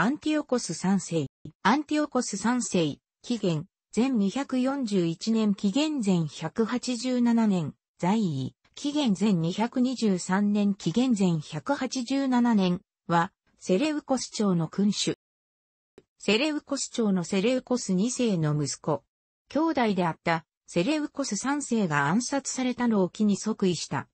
アンティオコス3世。アンティオコス3世、紀元、前241年紀元前187年、在位、紀元前223年紀元前187年は、セレウコス朝の君主。セレウコス朝のセレウコス2世の息子。兄弟であったセレウコス3世が暗殺されたのを機に即位した。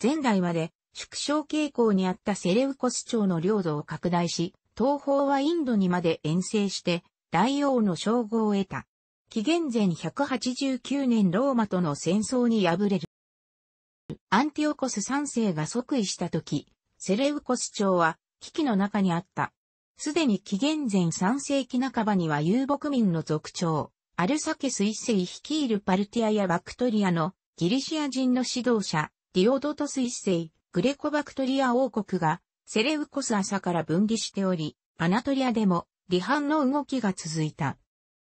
前代まで縮小傾向にあったセレウコス朝の領土を拡大し、東方はインドにまで遠征して、大王の称号を得た。紀元前189年ローマとの戦争に敗れる。アンティオコス3世が即位した時、セレウコス朝は危機の中にあった。すでに紀元前3世紀半ばには遊牧民の族長、アルサケス一世率いるパルティアやバクトリアのギリシア人の指導者、ディオドトス一世、グレコバクトリア王国がセレウコス朝から分離しており、アナトリアでも離反の動きが続いた。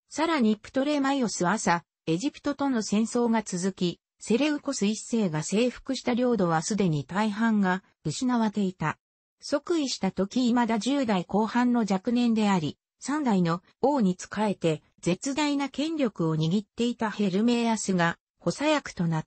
さらにプトレマイオス朝、エジプトとの戦争が続き、セレウコス一世が征服した領土はすでに大半が失われていた。即位した時未だ10代後半の若年であり、3代の王に仕えて絶大な権力を握っていたヘルメアスが補佐役となっ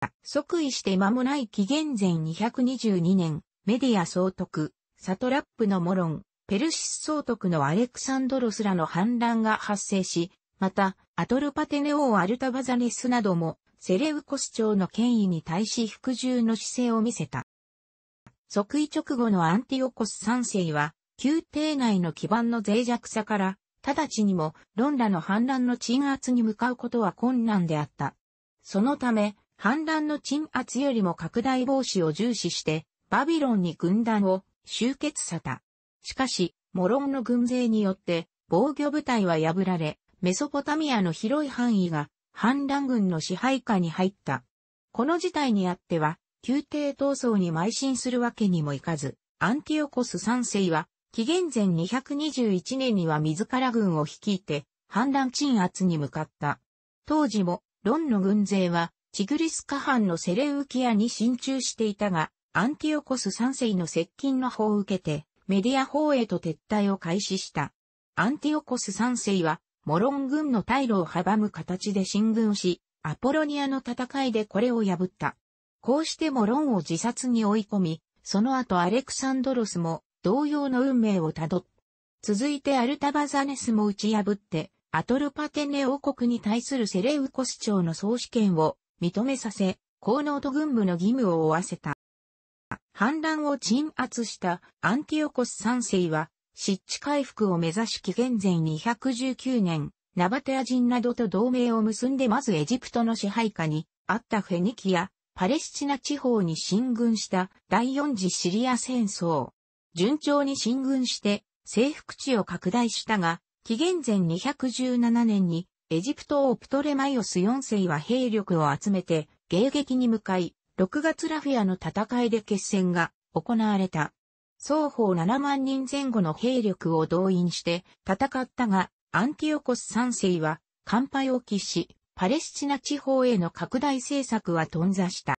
た。即位して間もない紀元前222年、メディア総督、サトラップのモロン、ペルシス総督のアレクサンドロスらの反乱が発生し、また、アトルパテネ王アルタバザネスなども、セレウコス朝の権威に対し服従の姿勢を見せた。即位直後のアンティオコス3世は、宮廷内の基盤の脆弱さから、直ちにも、ロンラの反乱の鎮圧に向かうことは困難であった。そのため、反乱の鎮圧よりも拡大防止を重視して、バビロンに軍団を集結さた。しかし、モロンの軍勢によって防御部隊は破られ、メソポタミアの広い範囲が反乱軍の支配下に入った。この事態にあっては、宮廷闘争に邁進するわけにもいかず、アンティオコス3世は、紀元前221年には自ら軍を率いて、反乱鎮圧に向かった。当時も、ロンの軍勢は、チグリス下藩のセレウキアに進駐していたが、アンティオコス3世の接近の法を受けて、メディア法へと撤退を開始した。アンティオコス3世は、モロン軍の退路を阻む形で進軍し、アポロニアの戦いでこれを破った。こうしてモロンを自殺に追い込み、その後アレクサンドロスも同様の運命をたどった。続いてアルタバザネスも打ち破って、アトルパテネ王国に対するセレウコス朝の総主権を認めさせ、高能と軍部の義務を負わせた。反乱を鎮圧したアンティオコス三世は、湿地回復を目指し紀元前219年、ナバテア人などと同盟を結んでまずエジプトの支配下にあったフェニキア、パレスチナ地方に進軍した第四次シリア戦争。順調に進軍して征服地を拡大したが、紀元前217年にエジプトオプトレマイオス4世は兵力を集めて迎撃に向かい、6月ラフィアの戦いで決戦が行われた。双方7万人前後の兵力を動員して戦ったが、アンティオコス3世は乾杯を喫し、パレスチナ地方への拡大政策は頓挫した。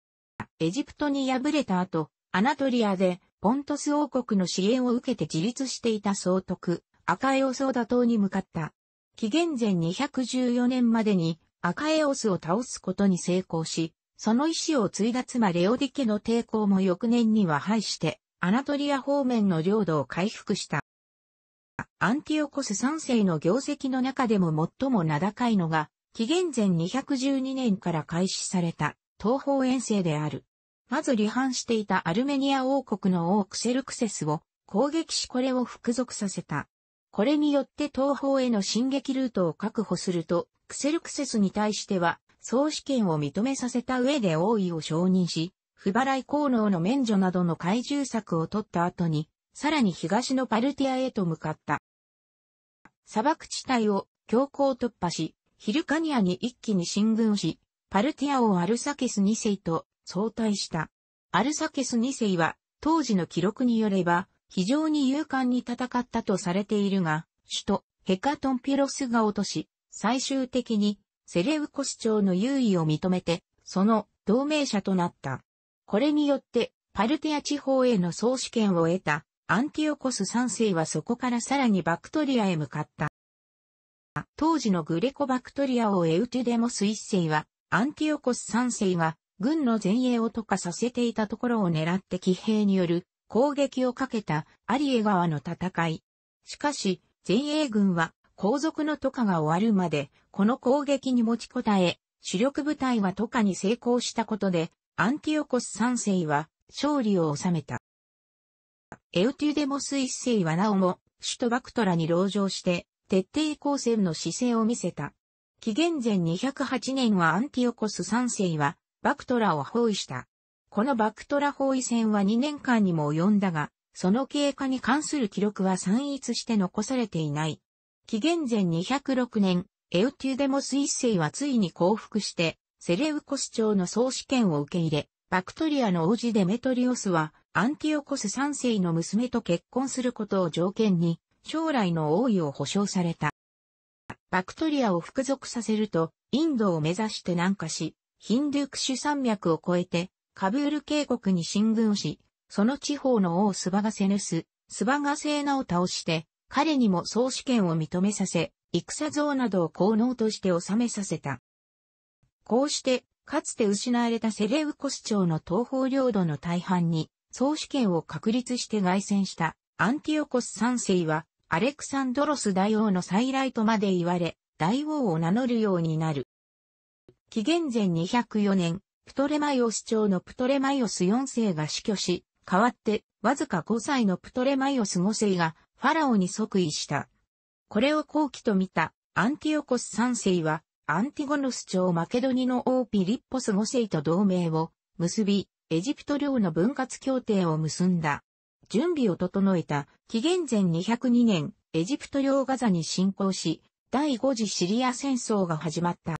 エジプトに敗れた後、アナトリアでポントス王国の支援を受けて自立していた総督、赤エオソーダ島に向かった。紀元前214年までに赤エオスを倒すことに成功し、その意志を継いだ妻レオディ家の抵抗も翌年には廃して、アナトリア方面の領土を回復した。アンティオコス3世の業績の中でも最も名高いのが、紀元前212年から開始された東方遠征である。まず離反していたアルメニア王国の王クセルクセスを攻撃しこれを服属させた。これによって東方への進撃ルートを確保すると、クセルクセスに対しては総試験を認めさせた上で王位を承認し、不払い功能の免除などの懐柔策を取った後に、さらに東のパルティアへと向かった。砂漠地帯を強行突破し、ヒルカニアに一気に進軍し、パルティア王アルサケス2世と相対した。アルサケス2世は、当時の記録によれば、非常に勇敢に戦ったとされているが、首都ヘカトンピロスが落とし、最終的にセレウコス朝の優位を認めて、その同盟者となった。これによって、パルテア地方への総主権を得た、アンティオコス3世はそこからさらにバクトリアへ向かった。当時のグレコバクトリア王エウテュデモス1世は、アンティオコス3世が軍の前衛を渡化させていたところを狙って騎兵による攻撃をかけたアリエ川の戦い。しかし、前衛軍は後続の都カが終わるまで、この攻撃に持ちこたえ、主力部隊は都カに成功したことで、アンティオコス3世は勝利を収めた。エウテュデモス1世はなおも、首都バクトラに籠城して、徹底抗戦の姿勢を見せた。紀元前208年はアンティオコス3世は、バクトラを包囲した。このバクトラ包囲戦は2年間にも及んだが、その経過に関する記録は散逸して残されていない。紀元前206年、エウティデモス一世はついに降伏して、セレウコス朝の総主権を受け入れ、バクトリアの王子デメトリオスは、アンティオコス三世の娘と結婚することを条件に、将来の王位を保障された。バクトリアを服属させると、インドを目指して南下し、ヒンドゥクシュ山脈を越えて、カブール渓谷に進軍し、その地方の王スバガセヌス、スバガセーナを倒して、彼にも総主権を認めさせ、戦像などを功能として収めさせた。こうして、かつて失われたセレウコス朝の東方領土の大半に、総主権を確立して凱旋したアンティオコス3世は、アレクサンドロス大王の再来とまで言われ、大王を名乗るようになる。紀元前204年、プトレマイオス朝のプトレマイオス4世が死去し、代わって、わずか5歳のプトレマイオス5世がファラオに即位した。これを後期と見たアンティオコス3世は、アンティゴノス朝マケドニの王ピリッポス5世と同盟を結び、エジプト領の分割協定を結んだ。準備を整えた紀元前202年、エジプト領ガザに侵攻し、第5次シリア戦争が始まった。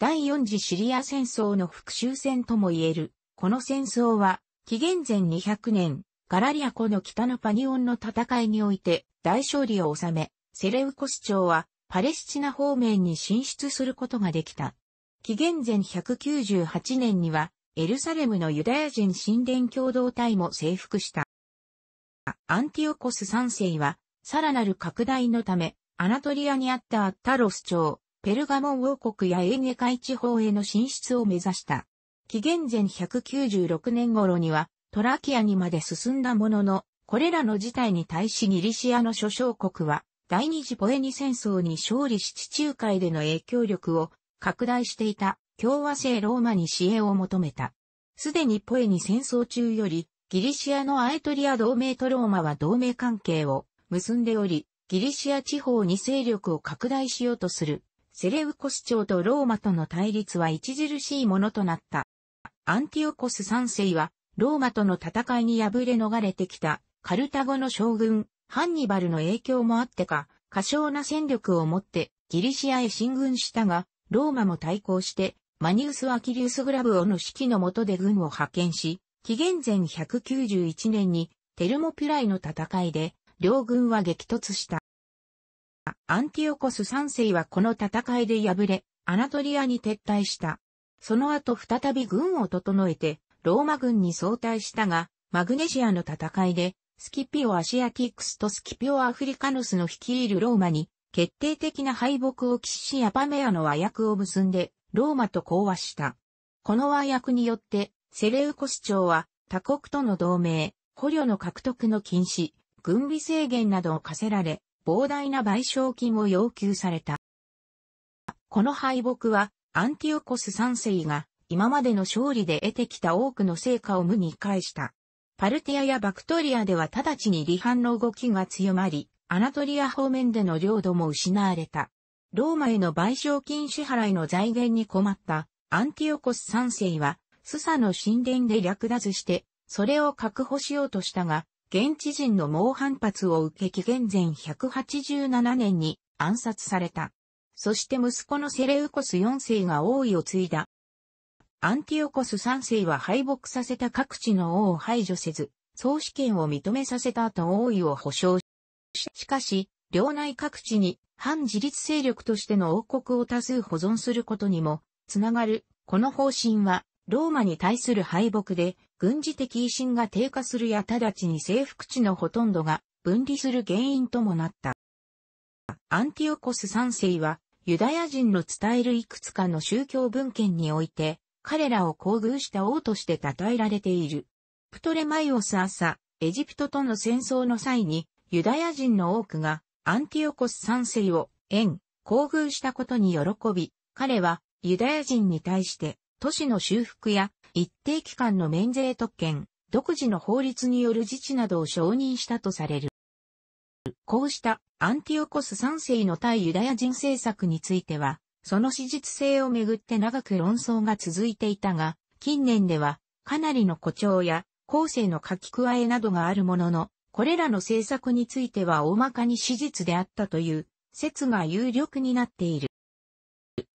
第4次シリア戦争の復讐戦とも言える。この戦争は、紀元前200年、ガラリア湖の北のパニオンの戦いにおいて大勝利を収め、セレウコス朝はパレスチナ方面に進出することができた。紀元前198年には、エルサレムのユダヤ人神殿共同体も征服した。アンティオコス3世は、さらなる拡大のため、アナトリアにあったアッタロス朝、ペルガモン王国やエーゲ海地方への進出を目指した。紀元前196年頃には、トラキアにまで進んだものの、これらの事態に対しギリシアの諸小国は、第二次ポエニ戦争に勝利し地中海での影響力を拡大していた共和制ローマに支援を求めた。すでにポエニ戦争中より、ギリシアのアエトリア同盟とローマは同盟関係を結んでおり、ギリシア地方に勢力を拡大しようとする、セレウコス朝とローマとの対立は著しいものとなった。アンティオコス三世は、ローマとの戦いに敗れ逃れてきた、カルタゴの将軍、ハンニバルの影響もあってか、過小な戦力を持ってギリシアへ進軍したが、ローマも対抗して、マニウス・アキリウス・グラブオの指揮の下で軍を派遣し、紀元前191年にテルモピュライの戦いで、両軍は激突した。アンティオコス3世はこの戦いで敗れ、アナトリアに撤退した。その後再び軍を整えて、ローマ軍に相対したが、マグネシアの戦いで、スキピオアシアティックスとスキピオアフリカノスの率いるローマに、決定的な敗北を喫しアパメアの和訳を結んで、ローマと講和した。この和訳によって、セレウコス長は、他国との同盟、捕虜の獲得の禁止、軍備制限などを課せられ、膨大な賠償金を要求された。この敗北は、アンティオコス三世が、今までの勝利で得てきた多くの成果を無に返した。パルティアやバクトリアでは直ちに離反の動きが強まり、アナトリア方面での領土も失われた。ローマへの賠償金支払いの財源に困ったアンティオコス3世は、スサの神殿で略奪して、それを確保しようとしたが、現地人の猛反発を受け紀元前187年に暗殺された。そして息子のセレウコス4世が王位を継いだアンティオコス三世は敗北させた各地の王を排除せず、総主権を認めさせた後王位を保障し、しかし、領内各地に反自立勢力としての王国を多数保存することにも、つながる、この方針は、ローマに対する敗北で、軍事的威信が低下するや直ちに征服地のほとんどが分離する原因ともなった。アンティオコス3世は、ユダヤ人の伝えるいくつかの宗教文献において、彼らを厚遇した王として称えられている。プトレマイオス朝、エジプトとの戦争の際に、ユダヤ人の多くが、アンティオコス3世を、縁、厚遇したことに喜び、彼は、ユダヤ人に対して、都市の修復や、一定期間の免税特権、独自の法律による自治などを承認したとされる。こうしたアンティオコス3世の対ユダヤ人政策については、その史実性をめぐって長く論争が続いていたが、近年では、かなりの誇張や、後世の書き加えなどがあるものの、これらの政策については大まかに史実であったという説が有力になっている。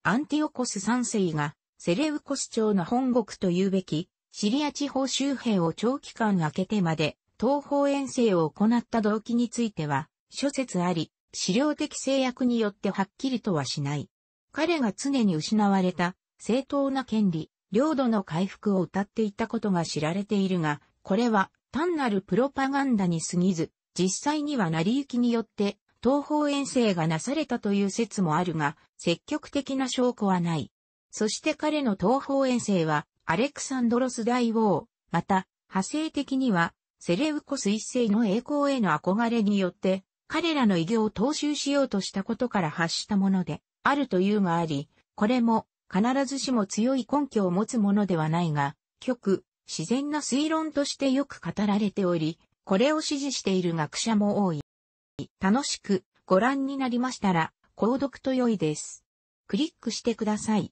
アンティオコス3世がセレウコス朝の本国と言うべきシリア地方周辺を長期間空けてまで東方遠征を行った動機については諸説あり、資料的制約によってはっきりとはしない。彼が常に失われた正当な権利、領土の回復を謳っていたことが知られているが、これは単なるプロパガンダに過ぎず、実際には成り行きによって東方遠征がなされたという説もあるが、積極的な証拠はない。そして彼の東方遠征は、アレクサンドロス大王、また、派生的には、セレウコス一世の栄光への憧れによって、彼らの偉業を踏襲しようとしたことから発したもので、あるというがあり、これも必ずしも強い根拠を持つものではないが、極、自然な推論としてよく語られており、これを支持している学者も多い。楽しくご覧になりましたら、購読と良いです。クリックしてください。